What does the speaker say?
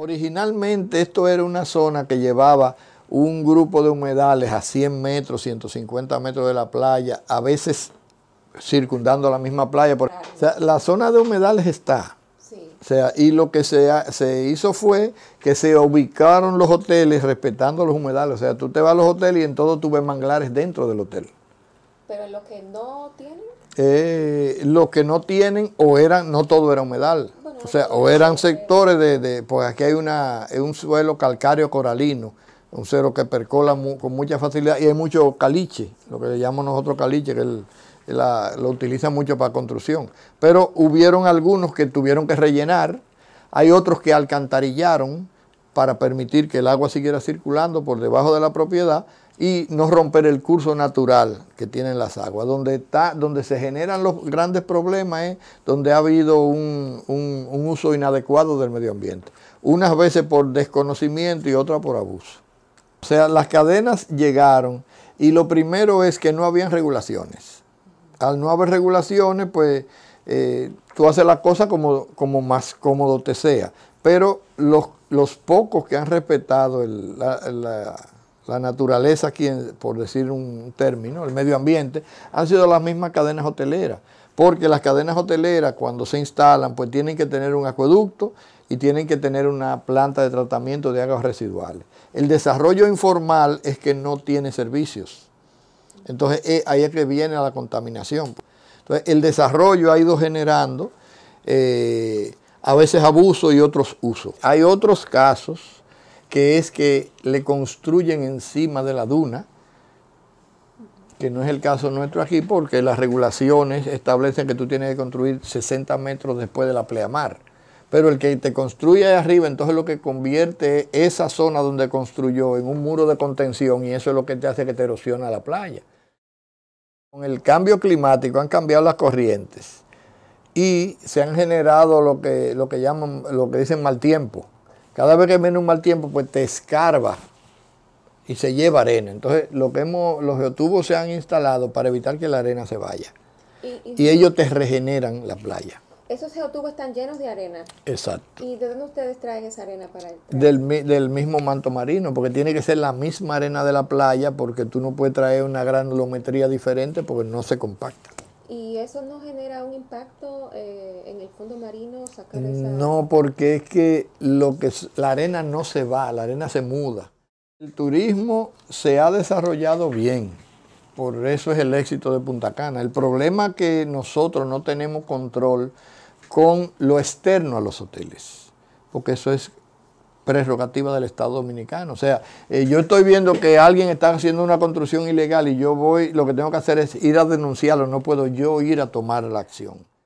Originalmente esto era una zona que llevaba un grupo de humedales a 100 metros, 150 metros de la playa, a veces circundando la misma playa. la zona de humedales está. O sea, y lo que se, se, hizo fue que se ubicaron los hoteles respetando los humedales. O sea, tú te vas a los hoteles y en todo tú ves manglares dentro del hotel. Pero los que no tienen. Eh, los que no tienen o eran, no todo era humedal. O sea, o eran sectores de, pues aquí hay un suelo calcáreo coralino, un suelo que percola con mucha facilidad y hay mucho caliche, lo que le llamamos nosotros caliche, que lo utilizan mucho para construcción. Pero hubieron algunos que tuvieron que rellenar, hay otros que alcantarillaron para permitir que el agua siguiera circulando por debajo de la propiedad y no romper el curso natural que tienen las aguas. Donde, está, donde se generan los grandes problemas donde ha habido un, uso inadecuado del medio ambiente, unas veces por desconocimiento y otras por abuso. O sea, las cadenas llegaron y lo primero es que no habían regulaciones. Al no haber regulaciones, pues eh, tú haces las cosas como, más cómodo te sea. Pero los, pocos que han respetado la la naturaleza, por decir un término, el medio ambiente, han sido las mismas cadenas hoteleras. Porque las cadenas hoteleras cuando se instalan, pues tienen que tener un acueducto y tienen que tener una planta de tratamiento de aguas residuales. El desarrollo informal es que no tiene servicios. Entonces eh, ahí es que viene la contaminación. Entonces el desarrollo ha ido generando eh, a veces abuso y otros usos. Hay otros casos que es que le construyen encima de la duna, que no es el caso nuestro aquí, porque las regulaciones establecen que tú tienes que construir 60 metros después de la pleamar. Pero el que te construye ahí arriba, entonces lo que convierte esa zona donde construyó en un muro de contención y eso es lo que te hace que te erosiona la playa. Con el cambio climático han cambiado las corrientes y se han generado lo que, lo que llaman, lo que dicen mal tiempo cada vez que viene un mal tiempo, pues te escarba y se lleva arena. Entonces, lo los geotubos se han instalado para evitar que la arena se vaya. Y, ellos te regeneran la playa. Esos geotubos están llenos de arena. Exacto. ¿Y de dónde ustedes traen esa arena para el del, del, mismo manto marino, porque tiene que ser la misma arena de la playa, porque tú no puedes traer una granulometría diferente porque no se compacta. ¿Y eso no genera un impacto eh, en el fondo marino? Sacar esa... No, porque es que, lo que la arena no se va, la arena se muda. El turismo se ha desarrollado bien, por eso es el éxito de Punta Cana. El problema es que nosotros no tenemos control con lo externo a los hoteles, porque eso es prerrogativa del Estado Dominicano. O sea, eh, yo estoy viendo que alguien está haciendo una construcción ilegal y yo voy, lo que tengo que hacer es ir a denunciarlo, no puedo yo ir a tomar la acción.